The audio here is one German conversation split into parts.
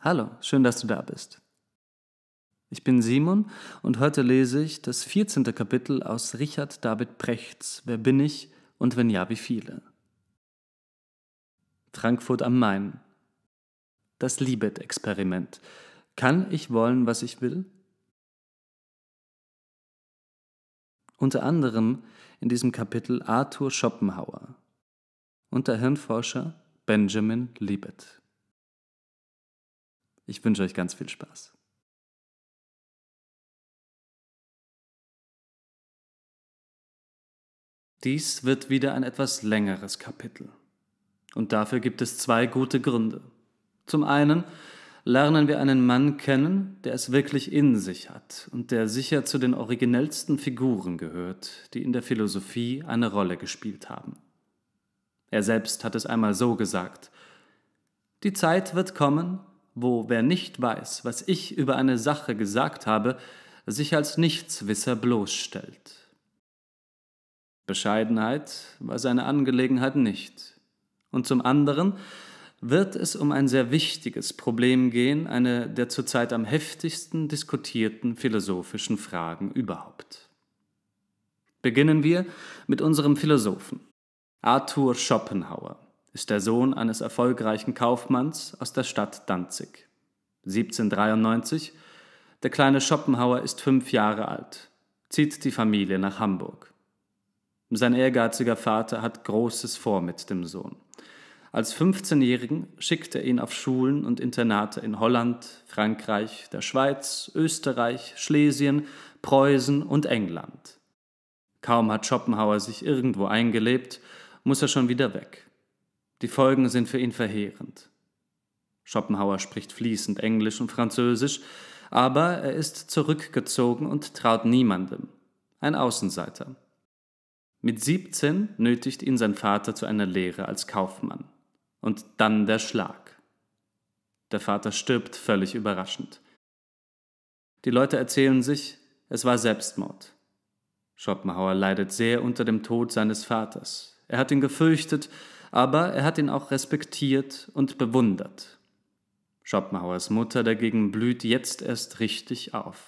Hallo, schön, dass du da bist. Ich bin Simon und heute lese ich das 14. Kapitel aus Richard David Prechts Wer bin ich und wenn ja, wie viele? Frankfurt am Main. Das Libet-Experiment. Kann ich wollen, was ich will? Unter anderem in diesem Kapitel Arthur Schopenhauer und der Hirnforscher Benjamin Libet. Ich wünsche euch ganz viel Spaß. Dies wird wieder ein etwas längeres Kapitel. Und dafür gibt es zwei gute Gründe. Zum einen lernen wir einen Mann kennen, der es wirklich in sich hat und der sicher zu den originellsten Figuren gehört, die in der Philosophie eine Rolle gespielt haben. Er selbst hat es einmal so gesagt Die Zeit wird kommen, wo wer nicht weiß, was ich über eine Sache gesagt habe, sich als Nichtswisser bloßstellt. Bescheidenheit war seine Angelegenheit nicht. Und zum anderen wird es um ein sehr wichtiges Problem gehen, eine der zurzeit am heftigsten diskutierten philosophischen Fragen überhaupt. Beginnen wir mit unserem Philosophen, Arthur Schopenhauer ist der Sohn eines erfolgreichen Kaufmanns aus der Stadt Danzig. 1793, der kleine Schopenhauer ist fünf Jahre alt, zieht die Familie nach Hamburg. Sein ehrgeiziger Vater hat Großes vor mit dem Sohn. Als 15-Jährigen schickt er ihn auf Schulen und Internate in Holland, Frankreich, der Schweiz, Österreich, Schlesien, Preußen und England. Kaum hat Schopenhauer sich irgendwo eingelebt, muss er schon wieder weg. Die Folgen sind für ihn verheerend. Schopenhauer spricht fließend Englisch und Französisch, aber er ist zurückgezogen und traut niemandem. Ein Außenseiter. Mit 17 nötigt ihn sein Vater zu einer Lehre als Kaufmann. Und dann der Schlag. Der Vater stirbt völlig überraschend. Die Leute erzählen sich, es war Selbstmord. Schopenhauer leidet sehr unter dem Tod seines Vaters. Er hat ihn gefürchtet aber er hat ihn auch respektiert und bewundert. Schopenhauers Mutter dagegen blüht jetzt erst richtig auf.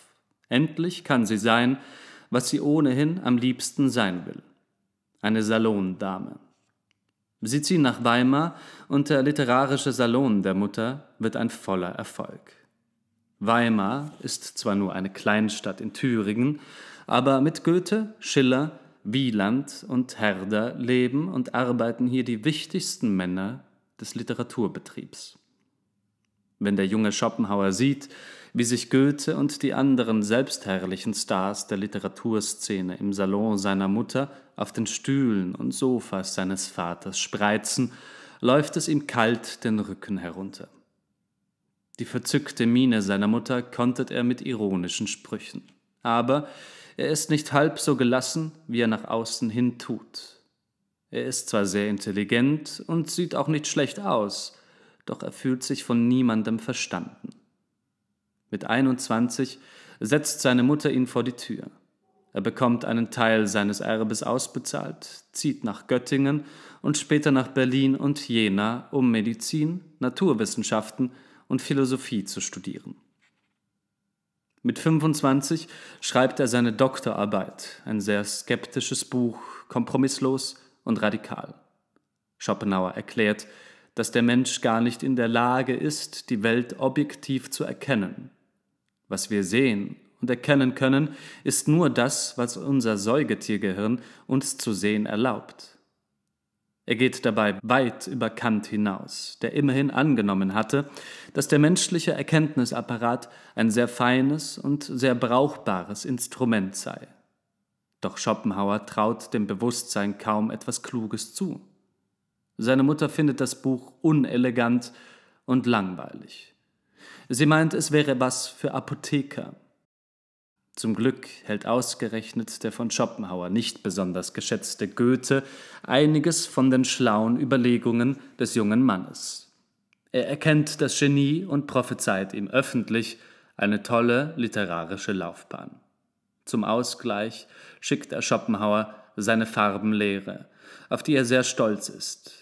Endlich kann sie sein, was sie ohnehin am liebsten sein will. Eine Salondame. Sie ziehen nach Weimar und der literarische Salon der Mutter wird ein voller Erfolg. Weimar ist zwar nur eine Kleinstadt in Thüringen, aber mit Goethe, Schiller Wieland und Herder leben und arbeiten hier die wichtigsten Männer des Literaturbetriebs. Wenn der junge Schopenhauer sieht, wie sich Goethe und die anderen selbstherrlichen Stars der Literaturszene im Salon seiner Mutter auf den Stühlen und Sofas seines Vaters spreizen, läuft es ihm kalt den Rücken herunter. Die verzückte Miene seiner Mutter kontert er mit ironischen Sprüchen aber er ist nicht halb so gelassen, wie er nach außen hin tut. Er ist zwar sehr intelligent und sieht auch nicht schlecht aus, doch er fühlt sich von niemandem verstanden. Mit 21 setzt seine Mutter ihn vor die Tür. Er bekommt einen Teil seines Erbes ausbezahlt, zieht nach Göttingen und später nach Berlin und Jena, um Medizin, Naturwissenschaften und Philosophie zu studieren. Mit 25 schreibt er seine Doktorarbeit, ein sehr skeptisches Buch, kompromisslos und radikal. Schopenhauer erklärt, dass der Mensch gar nicht in der Lage ist, die Welt objektiv zu erkennen. Was wir sehen und erkennen können, ist nur das, was unser Säugetiergehirn uns zu sehen erlaubt. Er geht dabei weit über Kant hinaus, der immerhin angenommen hatte, dass der menschliche Erkenntnisapparat ein sehr feines und sehr brauchbares Instrument sei. Doch Schopenhauer traut dem Bewusstsein kaum etwas Kluges zu. Seine Mutter findet das Buch unelegant und langweilig. Sie meint, es wäre was für Apotheker. Zum Glück hält ausgerechnet der von Schopenhauer nicht besonders geschätzte Goethe einiges von den schlauen Überlegungen des jungen Mannes. Er erkennt das Genie und prophezeit ihm öffentlich eine tolle literarische Laufbahn. Zum Ausgleich schickt er Schopenhauer seine Farbenlehre, auf die er sehr stolz ist,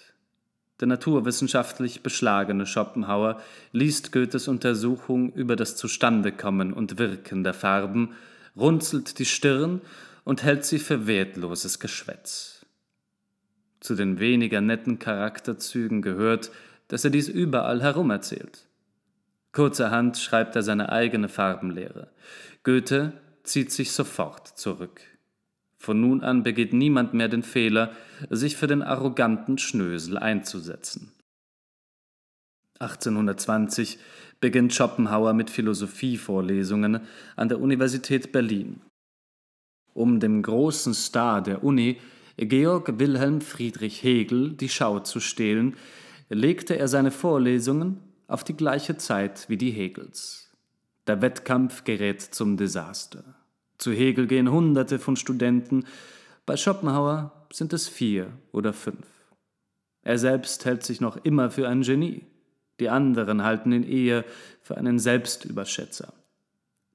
der naturwissenschaftlich beschlagene Schopenhauer liest Goethes Untersuchung über das Zustandekommen und Wirken der Farben, runzelt die Stirn und hält sie für wertloses Geschwätz. Zu den weniger netten Charakterzügen gehört, dass er dies überall herum erzählt. Kurzerhand schreibt er seine eigene Farbenlehre. Goethe zieht sich sofort zurück. Von nun an begeht niemand mehr den Fehler, sich für den arroganten Schnösel einzusetzen. 1820 beginnt Schopenhauer mit Philosophievorlesungen an der Universität Berlin. Um dem großen Star der Uni, Georg Wilhelm Friedrich Hegel, die Schau zu stehlen, legte er seine Vorlesungen auf die gleiche Zeit wie die Hegels. Der Wettkampf gerät zum Desaster. Zu Hegel gehen Hunderte von Studenten, bei Schopenhauer sind es vier oder fünf. Er selbst hält sich noch immer für ein Genie. Die anderen halten ihn eher für einen Selbstüberschätzer.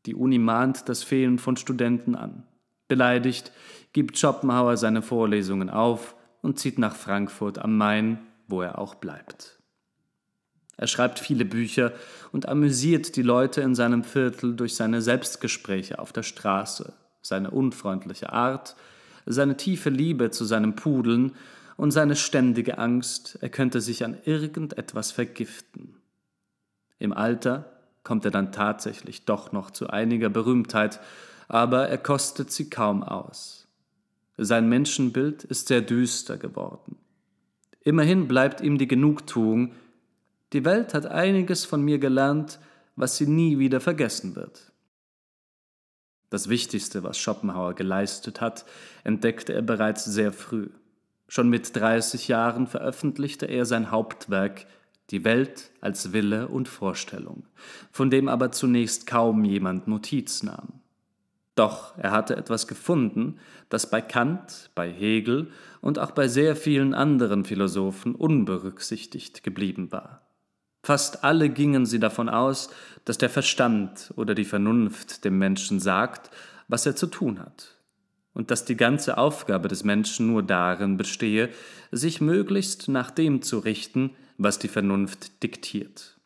Die Uni mahnt das Fehlen von Studenten an. Beleidigt gibt Schopenhauer seine Vorlesungen auf und zieht nach Frankfurt am Main, wo er auch bleibt. Er schreibt viele Bücher und amüsiert die Leute in seinem Viertel durch seine Selbstgespräche auf der Straße, seine unfreundliche Art, seine tiefe Liebe zu seinem Pudeln und seine ständige Angst, er könnte sich an irgendetwas vergiften. Im Alter kommt er dann tatsächlich doch noch zu einiger Berühmtheit, aber er kostet sie kaum aus. Sein Menschenbild ist sehr düster geworden. Immerhin bleibt ihm die Genugtuung, die Welt hat einiges von mir gelernt, was sie nie wieder vergessen wird. Das Wichtigste, was Schopenhauer geleistet hat, entdeckte er bereits sehr früh. Schon mit 30 Jahren veröffentlichte er sein Hauptwerk Die Welt als Wille und Vorstellung, von dem aber zunächst kaum jemand Notiz nahm. Doch er hatte etwas gefunden, das bei Kant, bei Hegel und auch bei sehr vielen anderen Philosophen unberücksichtigt geblieben war. Fast alle gingen sie davon aus, dass der Verstand oder die Vernunft dem Menschen sagt, was er zu tun hat, und dass die ganze Aufgabe des Menschen nur darin bestehe, sich möglichst nach dem zu richten, was die Vernunft diktiert.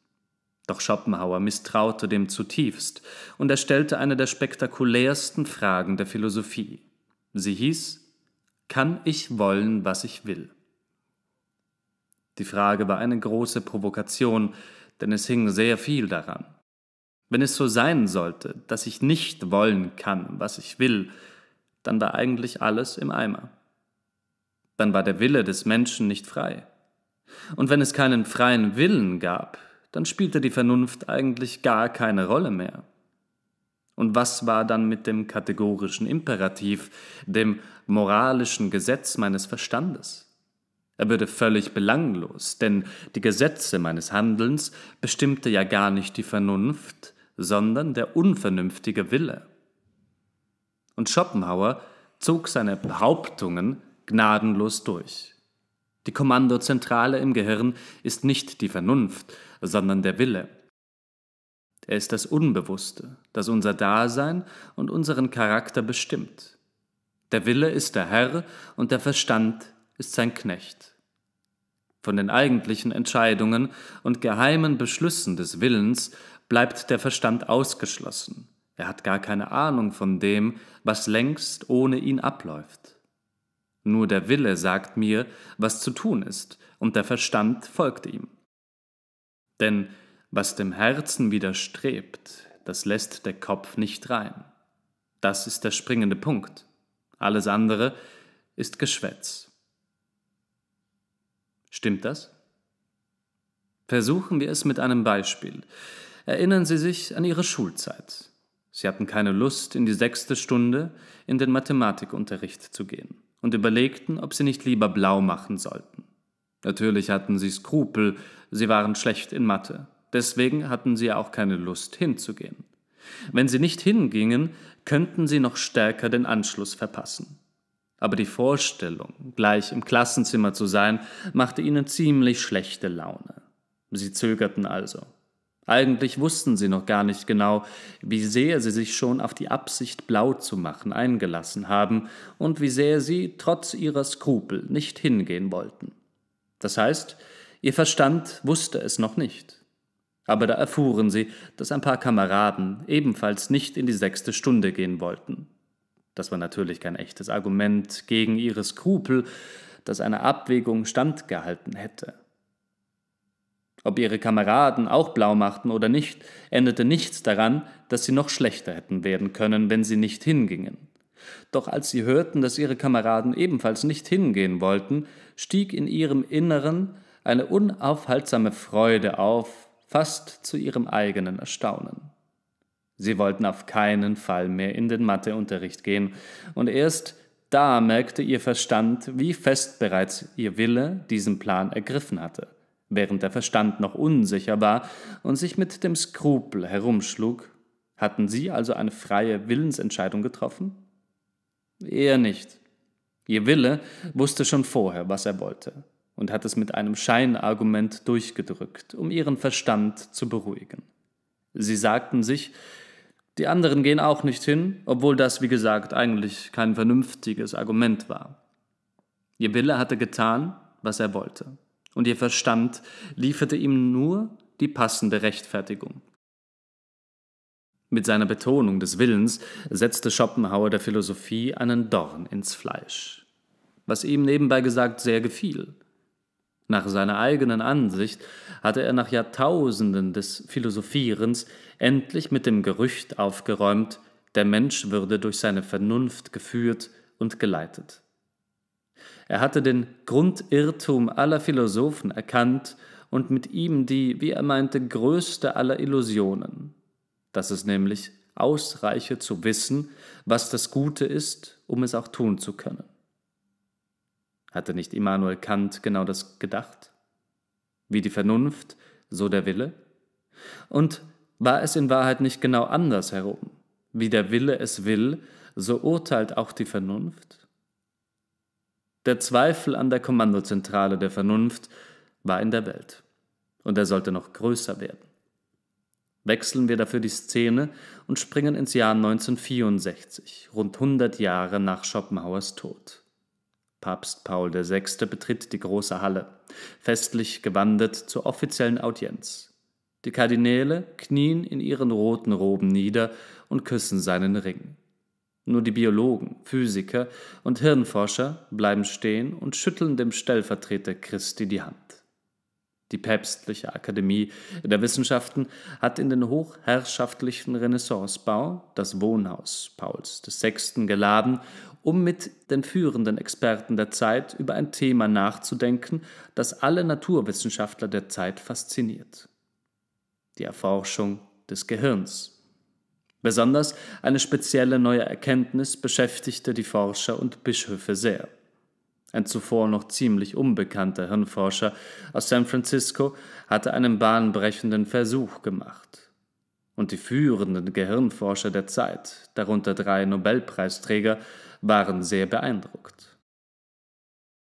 Doch Schopenhauer misstraute dem zutiefst, und er stellte eine der spektakulärsten Fragen der Philosophie. Sie hieß Kann ich wollen, was ich will? Die Frage war eine große Provokation, denn es hing sehr viel daran. Wenn es so sein sollte, dass ich nicht wollen kann, was ich will, dann war eigentlich alles im Eimer. Dann war der Wille des Menschen nicht frei. Und wenn es keinen freien Willen gab, dann spielte die Vernunft eigentlich gar keine Rolle mehr. Und was war dann mit dem kategorischen Imperativ, dem moralischen Gesetz meines Verstandes? Er würde völlig belanglos, denn die Gesetze meines Handelns bestimmte ja gar nicht die Vernunft, sondern der unvernünftige Wille. Und Schopenhauer zog seine Behauptungen gnadenlos durch. Die Kommandozentrale im Gehirn ist nicht die Vernunft, sondern der Wille. Er ist das Unbewusste, das unser Dasein und unseren Charakter bestimmt. Der Wille ist der Herr und der Verstand ist sein Knecht. Von den eigentlichen Entscheidungen und geheimen Beschlüssen des Willens bleibt der Verstand ausgeschlossen. Er hat gar keine Ahnung von dem, was längst ohne ihn abläuft. Nur der Wille sagt mir, was zu tun ist, und der Verstand folgt ihm. Denn was dem Herzen widerstrebt, das lässt der Kopf nicht rein. Das ist der springende Punkt. Alles andere ist Geschwätz. Stimmt das? Versuchen wir es mit einem Beispiel. Erinnern Sie sich an Ihre Schulzeit. Sie hatten keine Lust, in die sechste Stunde in den Mathematikunterricht zu gehen und überlegten, ob Sie nicht lieber blau machen sollten. Natürlich hatten Sie Skrupel, Sie waren schlecht in Mathe. Deswegen hatten Sie auch keine Lust hinzugehen. Wenn Sie nicht hingingen, könnten Sie noch stärker den Anschluss verpassen aber die Vorstellung, gleich im Klassenzimmer zu sein, machte ihnen ziemlich schlechte Laune. Sie zögerten also. Eigentlich wussten sie noch gar nicht genau, wie sehr sie sich schon auf die Absicht, blau zu machen, eingelassen haben und wie sehr sie, trotz ihrer Skrupel, nicht hingehen wollten. Das heißt, ihr Verstand wusste es noch nicht. Aber da erfuhren sie, dass ein paar Kameraden ebenfalls nicht in die sechste Stunde gehen wollten. Das war natürlich kein echtes Argument gegen ihre Skrupel, das einer Abwägung standgehalten hätte. Ob ihre Kameraden auch blau machten oder nicht, endete nichts daran, dass sie noch schlechter hätten werden können, wenn sie nicht hingingen. Doch als sie hörten, dass ihre Kameraden ebenfalls nicht hingehen wollten, stieg in ihrem Inneren eine unaufhaltsame Freude auf, fast zu ihrem eigenen Erstaunen. Sie wollten auf keinen Fall mehr in den Matheunterricht gehen, und erst da merkte ihr Verstand, wie fest bereits ihr Wille diesen Plan ergriffen hatte, während der Verstand noch unsicher war und sich mit dem Skrupel herumschlug, hatten sie also eine freie Willensentscheidung getroffen? Eher nicht. Ihr Wille wusste schon vorher, was er wollte, und hat es mit einem Scheinargument durchgedrückt, um ihren Verstand zu beruhigen. Sie sagten sich, die anderen gehen auch nicht hin, obwohl das, wie gesagt, eigentlich kein vernünftiges Argument war. Ihr Wille hatte getan, was er wollte, und ihr Verstand lieferte ihm nur die passende Rechtfertigung. Mit seiner Betonung des Willens setzte Schopenhauer der Philosophie einen Dorn ins Fleisch, was ihm nebenbei gesagt sehr gefiel. Nach seiner eigenen Ansicht hatte er nach Jahrtausenden des Philosophierens endlich mit dem Gerücht aufgeräumt, der Mensch würde durch seine Vernunft geführt und geleitet. Er hatte den Grundirrtum aller Philosophen erkannt und mit ihm die, wie er meinte, größte aller Illusionen, dass es nämlich ausreiche zu wissen, was das Gute ist, um es auch tun zu können. Hatte nicht Immanuel Kant genau das gedacht? Wie die Vernunft, so der Wille? Und war es in Wahrheit nicht genau anders herum? Wie der Wille es will, so urteilt auch die Vernunft? Der Zweifel an der Kommandozentrale der Vernunft war in der Welt und er sollte noch größer werden. Wechseln wir dafür die Szene und springen ins Jahr 1964, rund 100 Jahre nach Schopenhauers Tod. Papst Paul VI. betritt die große Halle, festlich gewandet zur offiziellen Audienz. Die Kardinäle knien in ihren roten Roben nieder und küssen seinen Ring. Nur die Biologen, Physiker und Hirnforscher bleiben stehen und schütteln dem Stellvertreter Christi die Hand. Die Päpstliche Akademie der Wissenschaften hat in den hochherrschaftlichen Renaissancebau das Wohnhaus Pauls VI. geladen um mit den führenden Experten der Zeit über ein Thema nachzudenken, das alle Naturwissenschaftler der Zeit fasziniert. Die Erforschung des Gehirns. Besonders eine spezielle neue Erkenntnis beschäftigte die Forscher und Bischöfe sehr. Ein zuvor noch ziemlich unbekannter Hirnforscher aus San Francisco hatte einen bahnbrechenden Versuch gemacht. Und die führenden Gehirnforscher der Zeit, darunter drei Nobelpreisträger, waren sehr beeindruckt.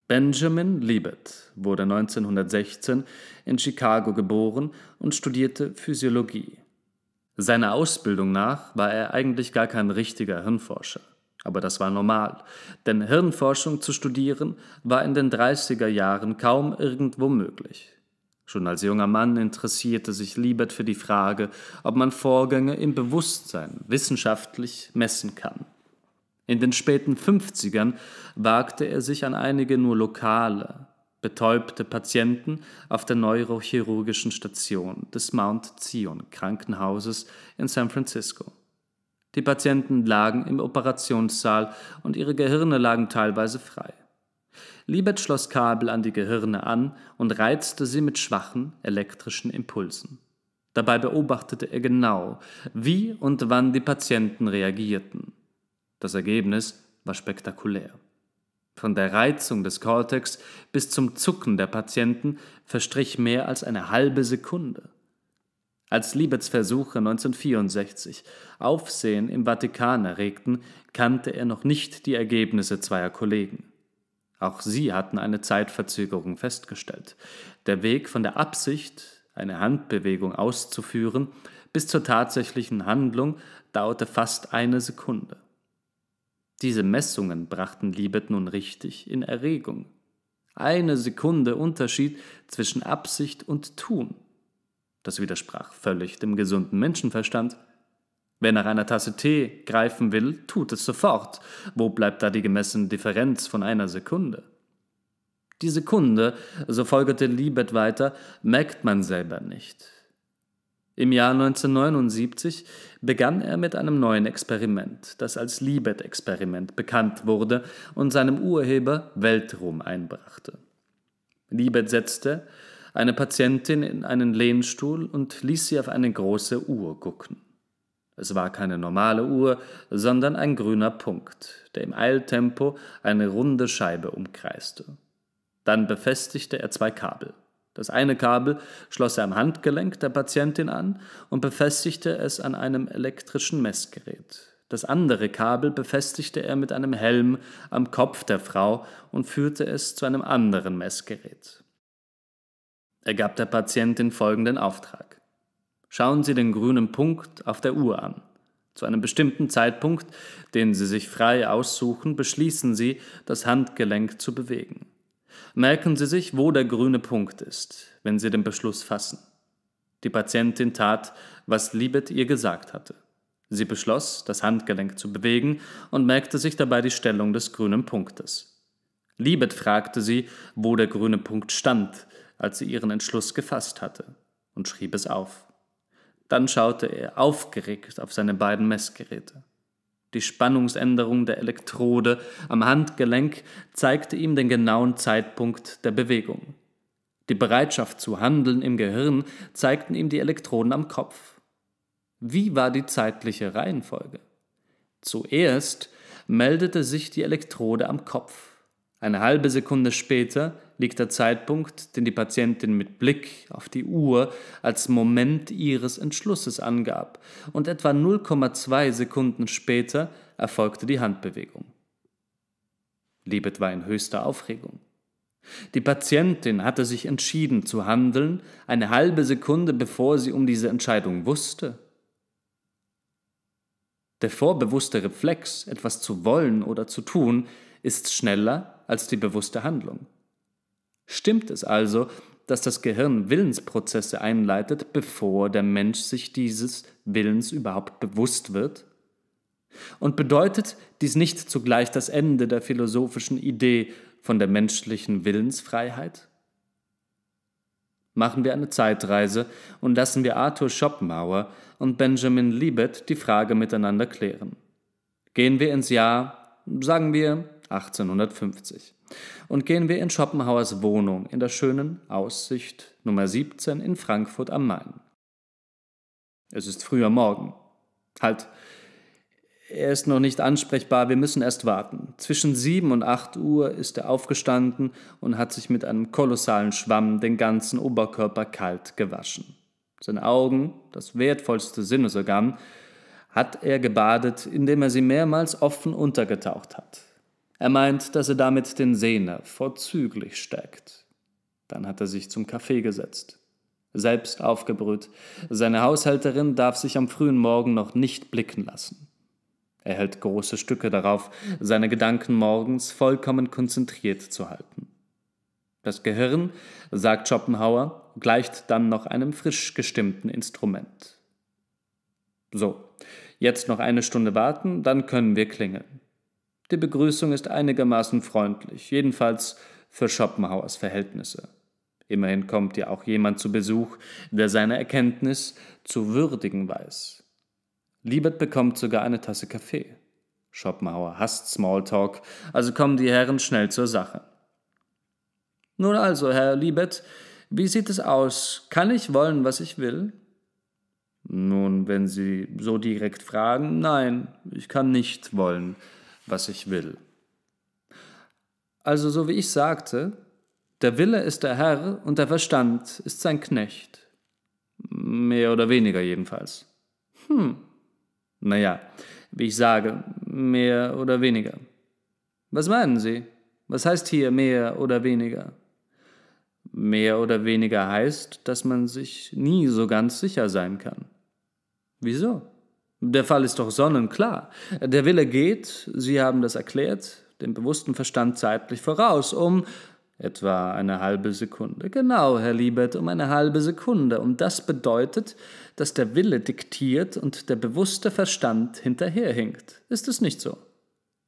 Benjamin Libet wurde 1916 in Chicago geboren und studierte Physiologie. Seiner Ausbildung nach war er eigentlich gar kein richtiger Hirnforscher. Aber das war normal, denn Hirnforschung zu studieren war in den 30er Jahren kaum irgendwo möglich. Schon als junger Mann interessierte sich Liebert für die Frage, ob man Vorgänge im Bewusstsein wissenschaftlich messen kann. In den späten 50ern wagte er sich an einige nur lokale, betäubte Patienten auf der neurochirurgischen Station des Mount Zion Krankenhauses in San Francisco. Die Patienten lagen im Operationssaal und ihre Gehirne lagen teilweise frei. Liebert schloss Kabel an die Gehirne an und reizte sie mit schwachen elektrischen Impulsen. Dabei beobachtete er genau, wie und wann die Patienten reagierten. Das Ergebnis war spektakulär. Von der Reizung des Cortex bis zum Zucken der Patienten verstrich mehr als eine halbe Sekunde. Als Liebets Versuche 1964 Aufsehen im Vatikan erregten, kannte er noch nicht die Ergebnisse zweier Kollegen. Auch sie hatten eine Zeitverzögerung festgestellt. Der Weg von der Absicht, eine Handbewegung auszuführen, bis zur tatsächlichen Handlung dauerte fast eine Sekunde. Diese Messungen brachten Liebet nun richtig in Erregung. Eine Sekunde Unterschied zwischen Absicht und Tun. Das widersprach völlig dem gesunden Menschenverstand. Wer nach einer Tasse Tee greifen will, tut es sofort. Wo bleibt da die gemessene Differenz von einer Sekunde? Die Sekunde, so folgerte Liebet weiter, merkt man selber nicht. Im Jahr 1979 begann er mit einem neuen Experiment, das als liebet experiment bekannt wurde und seinem Urheber Weltruhm einbrachte. Liebet setzte eine Patientin in einen Lehnstuhl und ließ sie auf eine große Uhr gucken. Es war keine normale Uhr, sondern ein grüner Punkt, der im Eiltempo eine runde Scheibe umkreiste. Dann befestigte er zwei Kabel. Das eine Kabel schloss er am Handgelenk der Patientin an und befestigte es an einem elektrischen Messgerät. Das andere Kabel befestigte er mit einem Helm am Kopf der Frau und führte es zu einem anderen Messgerät. Er gab der Patientin folgenden Auftrag. Schauen Sie den grünen Punkt auf der Uhr an. Zu einem bestimmten Zeitpunkt, den Sie sich frei aussuchen, beschließen Sie, das Handgelenk zu bewegen. Merken Sie sich, wo der grüne Punkt ist, wenn Sie den Beschluss fassen. Die Patientin tat, was Liebet ihr gesagt hatte. Sie beschloss, das Handgelenk zu bewegen und merkte sich dabei die Stellung des grünen Punktes. Liebet fragte sie, wo der grüne Punkt stand, als sie ihren Entschluss gefasst hatte, und schrieb es auf. Dann schaute er aufgeregt auf seine beiden Messgeräte. Die Spannungsänderung der Elektrode am Handgelenk zeigte ihm den genauen Zeitpunkt der Bewegung. Die Bereitschaft zu handeln im Gehirn zeigten ihm die Elektroden am Kopf. Wie war die zeitliche Reihenfolge? Zuerst meldete sich die Elektrode am Kopf. Eine halbe Sekunde später liegt der Zeitpunkt, den die Patientin mit Blick auf die Uhr als Moment ihres Entschlusses angab, und etwa 0,2 Sekunden später erfolgte die Handbewegung. Liebet war in höchster Aufregung. Die Patientin hatte sich entschieden zu handeln, eine halbe Sekunde bevor sie um diese Entscheidung wusste. Der vorbewusste Reflex, etwas zu wollen oder zu tun, ist schneller als die bewusste Handlung. Stimmt es also, dass das Gehirn Willensprozesse einleitet, bevor der Mensch sich dieses Willens überhaupt bewusst wird? Und bedeutet dies nicht zugleich das Ende der philosophischen Idee von der menschlichen Willensfreiheit? Machen wir eine Zeitreise und lassen wir Arthur Schopenhauer und Benjamin Libet die Frage miteinander klären. Gehen wir ins Jahr, sagen wir, 1850. Und gehen wir in Schopenhauers Wohnung in der schönen Aussicht Nummer 17 in Frankfurt am Main. Es ist früher Morgen. Halt, er ist noch nicht ansprechbar, wir müssen erst warten. Zwischen 7 und 8 Uhr ist er aufgestanden und hat sich mit einem kolossalen Schwamm den ganzen Oberkörper kalt gewaschen. Seine Augen, das wertvollste Sinnesorgan, hat er gebadet, indem er sie mehrmals offen untergetaucht hat. Er meint, dass er damit den Sehner vorzüglich stärkt. Dann hat er sich zum Kaffee gesetzt. Selbst aufgebrüht. Seine Haushälterin darf sich am frühen Morgen noch nicht blicken lassen. Er hält große Stücke darauf, seine Gedanken morgens vollkommen konzentriert zu halten. Das Gehirn, sagt Schopenhauer, gleicht dann noch einem frisch gestimmten Instrument. So, jetzt noch eine Stunde warten, dann können wir klingeln. Die Begrüßung ist einigermaßen freundlich, jedenfalls für Schopenhauers Verhältnisse. Immerhin kommt ja auch jemand zu Besuch, der seine Erkenntnis zu würdigen weiß. Liebert bekommt sogar eine Tasse Kaffee. Schopenhauer hasst Smalltalk, also kommen die Herren schnell zur Sache. Nun also, Herr Liebert, wie sieht es aus? Kann ich wollen, was ich will? Nun, wenn Sie so direkt fragen, nein, ich kann nicht wollen, was ich will. Also so wie ich sagte, der Wille ist der Herr und der Verstand ist sein Knecht. Mehr oder weniger jedenfalls. Hm. Naja, wie ich sage, mehr oder weniger. Was meinen Sie? Was heißt hier mehr oder weniger? Mehr oder weniger heißt, dass man sich nie so ganz sicher sein kann. Wieso? Der Fall ist doch sonnenklar. Der Wille geht, Sie haben das erklärt, dem bewussten Verstand zeitlich voraus, um etwa eine halbe Sekunde. Genau, Herr Liebert, um eine halbe Sekunde. Und das bedeutet, dass der Wille diktiert und der bewusste Verstand hinterherhinkt. Ist es nicht so?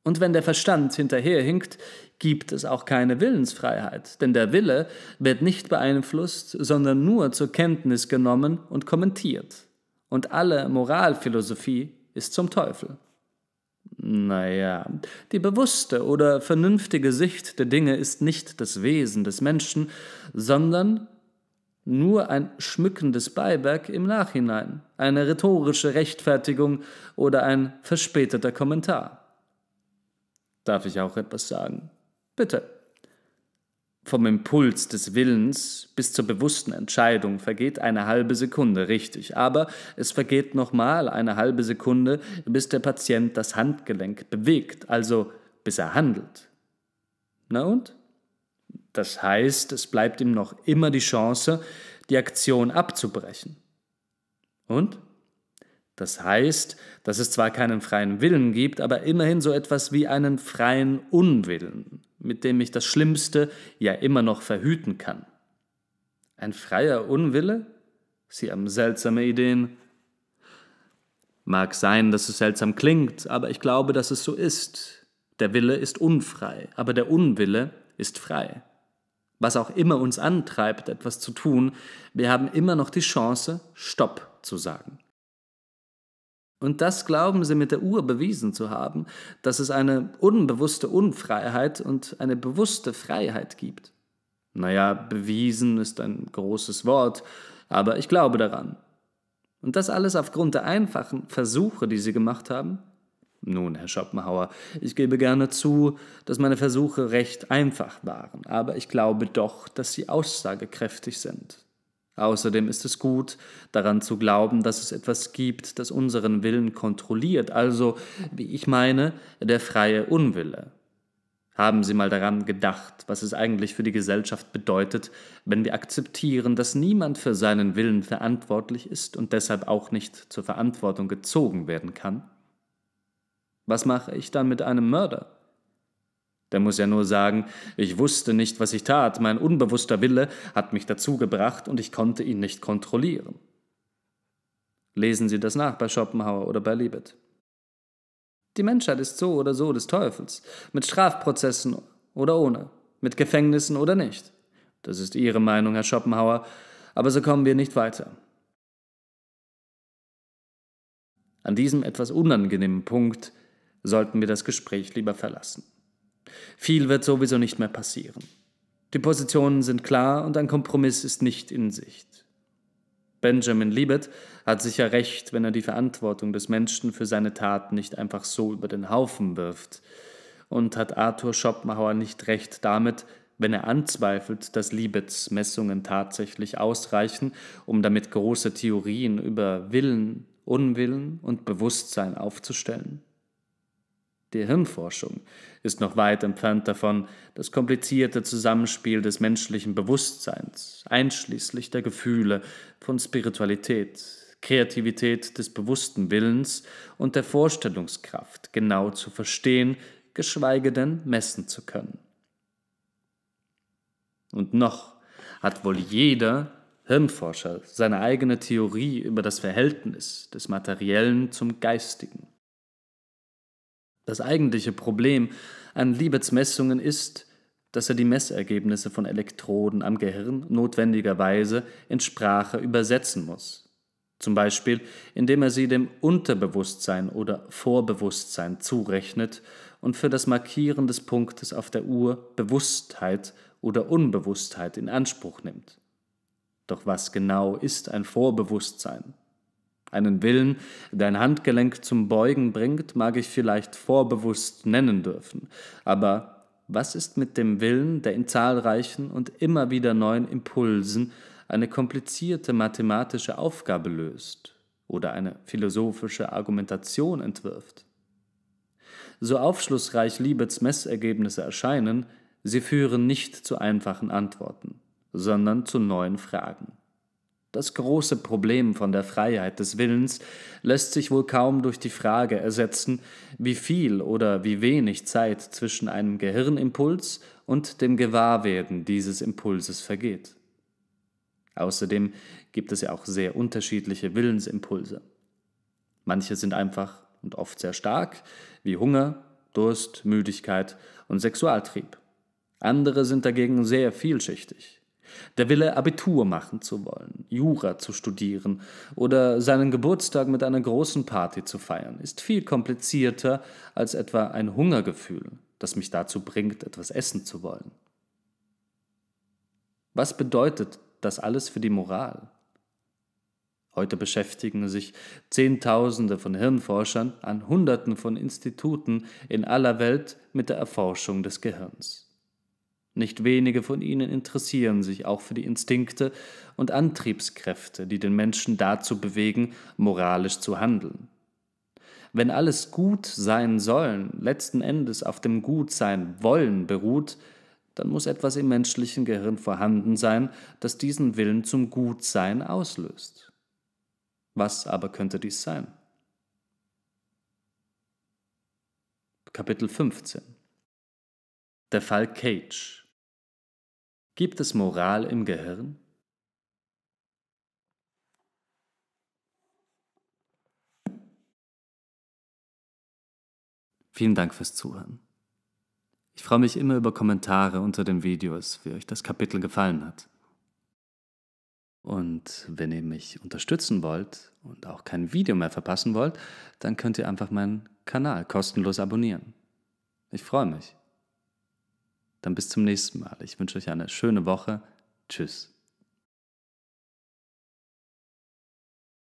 Und wenn der Verstand hinterherhinkt, gibt es auch keine Willensfreiheit, denn der Wille wird nicht beeinflusst, sondern nur zur Kenntnis genommen und kommentiert und alle Moralphilosophie ist zum Teufel. Naja, die bewusste oder vernünftige Sicht der Dinge ist nicht das Wesen des Menschen, sondern nur ein schmückendes Beiwerk im Nachhinein, eine rhetorische Rechtfertigung oder ein verspäteter Kommentar. Darf ich auch etwas sagen? Bitte. Vom Impuls des Willens bis zur bewussten Entscheidung vergeht eine halbe Sekunde, richtig. Aber es vergeht nochmal eine halbe Sekunde, bis der Patient das Handgelenk bewegt, also bis er handelt. Na und? Das heißt, es bleibt ihm noch immer die Chance, die Aktion abzubrechen. Und? Das heißt, dass es zwar keinen freien Willen gibt, aber immerhin so etwas wie einen freien Unwillen, mit dem ich das Schlimmste ja immer noch verhüten kann. Ein freier Unwille? Sie haben seltsame Ideen. Mag sein, dass es seltsam klingt, aber ich glaube, dass es so ist. Der Wille ist unfrei, aber der Unwille ist frei. Was auch immer uns antreibt, etwas zu tun, wir haben immer noch die Chance, Stopp zu sagen. Und das glauben sie mit der Uhr bewiesen zu haben, dass es eine unbewusste Unfreiheit und eine bewusste Freiheit gibt. Naja, bewiesen ist ein großes Wort, aber ich glaube daran. Und das alles aufgrund der einfachen Versuche, die sie gemacht haben? Nun, Herr Schopenhauer, ich gebe gerne zu, dass meine Versuche recht einfach waren, aber ich glaube doch, dass sie aussagekräftig sind. Außerdem ist es gut, daran zu glauben, dass es etwas gibt, das unseren Willen kontrolliert, also, wie ich meine, der freie Unwille. Haben Sie mal daran gedacht, was es eigentlich für die Gesellschaft bedeutet, wenn wir akzeptieren, dass niemand für seinen Willen verantwortlich ist und deshalb auch nicht zur Verantwortung gezogen werden kann? Was mache ich dann mit einem Mörder? Der muss ja nur sagen, ich wusste nicht, was ich tat, mein unbewusster Wille hat mich dazu gebracht und ich konnte ihn nicht kontrollieren. Lesen Sie das nach bei Schopenhauer oder bei Liebet. Die Menschheit ist so oder so des Teufels, mit Strafprozessen oder ohne, mit Gefängnissen oder nicht. Das ist Ihre Meinung, Herr Schopenhauer, aber so kommen wir nicht weiter. An diesem etwas unangenehmen Punkt sollten wir das Gespräch lieber verlassen. Viel wird sowieso nicht mehr passieren. Die Positionen sind klar und ein Kompromiss ist nicht in Sicht. Benjamin Liebet hat sicher recht, wenn er die Verantwortung des Menschen für seine Taten nicht einfach so über den Haufen wirft. Und hat Arthur Schopenhauer nicht recht damit, wenn er anzweifelt, dass Libets Messungen tatsächlich ausreichen, um damit große Theorien über Willen, Unwillen und Bewusstsein aufzustellen? Die Hirnforschung ist noch weit entfernt davon, das komplizierte Zusammenspiel des menschlichen Bewusstseins, einschließlich der Gefühle von Spiritualität, Kreativität des bewussten Willens und der Vorstellungskraft genau zu verstehen, geschweige denn messen zu können. Und noch hat wohl jeder Hirnforscher seine eigene Theorie über das Verhältnis des Materiellen zum Geistigen. Das eigentliche Problem an Liebets Messungen ist, dass er die Messergebnisse von Elektroden am Gehirn notwendigerweise in Sprache übersetzen muss. Zum Beispiel, indem er sie dem Unterbewusstsein oder Vorbewusstsein zurechnet und für das Markieren des Punktes auf der Uhr Bewusstheit oder Unbewusstheit in Anspruch nimmt. Doch was genau ist ein Vorbewusstsein? einen Willen, der ein Handgelenk zum Beugen bringt, mag ich vielleicht vorbewusst nennen dürfen. Aber was ist mit dem Willen, der in zahlreichen und immer wieder neuen Impulsen eine komplizierte mathematische Aufgabe löst oder eine philosophische Argumentation entwirft? So aufschlussreich Liebets Messergebnisse erscheinen, sie führen nicht zu einfachen Antworten, sondern zu neuen Fragen. Das große Problem von der Freiheit des Willens lässt sich wohl kaum durch die Frage ersetzen, wie viel oder wie wenig Zeit zwischen einem Gehirnimpuls und dem Gewahrwerden dieses Impulses vergeht. Außerdem gibt es ja auch sehr unterschiedliche Willensimpulse. Manche sind einfach und oft sehr stark, wie Hunger, Durst, Müdigkeit und Sexualtrieb. Andere sind dagegen sehr vielschichtig. Der Wille, Abitur machen zu wollen, Jura zu studieren oder seinen Geburtstag mit einer großen Party zu feiern, ist viel komplizierter als etwa ein Hungergefühl, das mich dazu bringt, etwas essen zu wollen. Was bedeutet das alles für die Moral? Heute beschäftigen sich Zehntausende von Hirnforschern an Hunderten von Instituten in aller Welt mit der Erforschung des Gehirns. Nicht wenige von ihnen interessieren sich auch für die Instinkte und Antriebskräfte, die den Menschen dazu bewegen, moralisch zu handeln. Wenn alles gut sein sollen, letzten Endes auf dem gut sein wollen beruht, dann muss etwas im menschlichen Gehirn vorhanden sein, das diesen Willen zum Gutsein auslöst. Was aber könnte dies sein? Kapitel 15 Der Fall Cage Gibt es Moral im Gehirn? Vielen Dank fürs Zuhören. Ich freue mich immer über Kommentare unter den Videos, wie euch das Kapitel gefallen hat. Und wenn ihr mich unterstützen wollt und auch kein Video mehr verpassen wollt, dann könnt ihr einfach meinen Kanal kostenlos abonnieren. Ich freue mich. Dann bis zum nächsten Mal. Ich wünsche euch eine schöne Woche. Tschüss.